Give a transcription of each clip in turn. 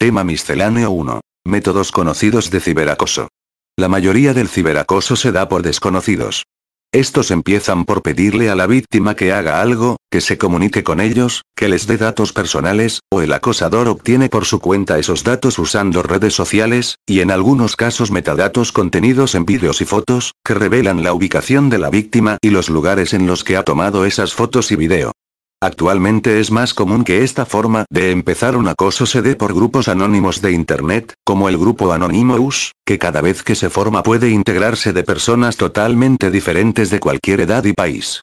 Tema misceláneo 1. Métodos conocidos de ciberacoso. La mayoría del ciberacoso se da por desconocidos. Estos empiezan por pedirle a la víctima que haga algo, que se comunique con ellos, que les dé datos personales, o el acosador obtiene por su cuenta esos datos usando redes sociales, y en algunos casos metadatos contenidos en vídeos y fotos, que revelan la ubicación de la víctima y los lugares en los que ha tomado esas fotos y video. Actualmente es más común que esta forma de empezar un acoso se dé por grupos anónimos de Internet, como el grupo Anonymous, que cada vez que se forma puede integrarse de personas totalmente diferentes de cualquier edad y país.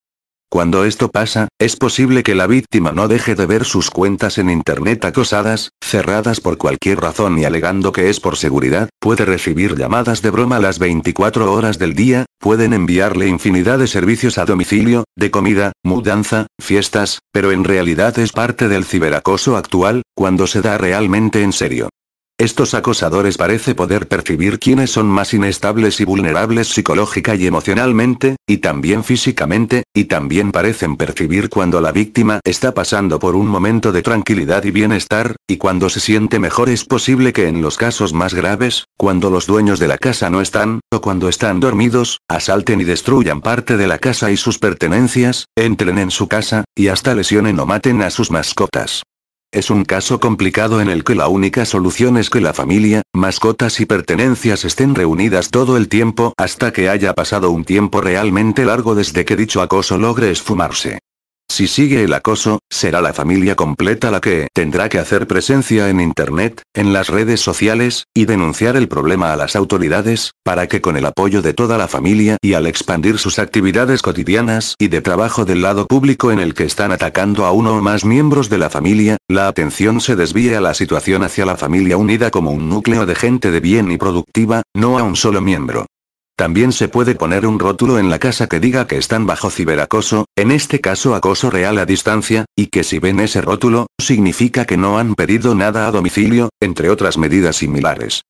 Cuando esto pasa, es posible que la víctima no deje de ver sus cuentas en Internet acosadas, cerradas por cualquier razón y alegando que es por seguridad, puede recibir llamadas de broma las 24 horas del día, pueden enviarle infinidad de servicios a domicilio, de comida, mudanza, fiestas, pero en realidad es parte del ciberacoso actual, cuando se da realmente en serio. Estos acosadores parece poder percibir quiénes son más inestables y vulnerables psicológica y emocionalmente, y también físicamente, y también parecen percibir cuando la víctima está pasando por un momento de tranquilidad y bienestar, y cuando se siente mejor es posible que en los casos más graves, cuando los dueños de la casa no están, o cuando están dormidos, asalten y destruyan parte de la casa y sus pertenencias, entren en su casa, y hasta lesionen o maten a sus mascotas. Es un caso complicado en el que la única solución es que la familia, mascotas y pertenencias estén reunidas todo el tiempo hasta que haya pasado un tiempo realmente largo desde que dicho acoso logre esfumarse. Si sigue el acoso, será la familia completa la que tendrá que hacer presencia en Internet, en las redes sociales, y denunciar el problema a las autoridades, para que con el apoyo de toda la familia y al expandir sus actividades cotidianas y de trabajo del lado público en el que están atacando a uno o más miembros de la familia, la atención se desvíe a la situación hacia la familia unida como un núcleo de gente de bien y productiva, no a un solo miembro. También se puede poner un rótulo en la casa que diga que están bajo ciberacoso, en este caso acoso real a distancia, y que si ven ese rótulo, significa que no han pedido nada a domicilio, entre otras medidas similares.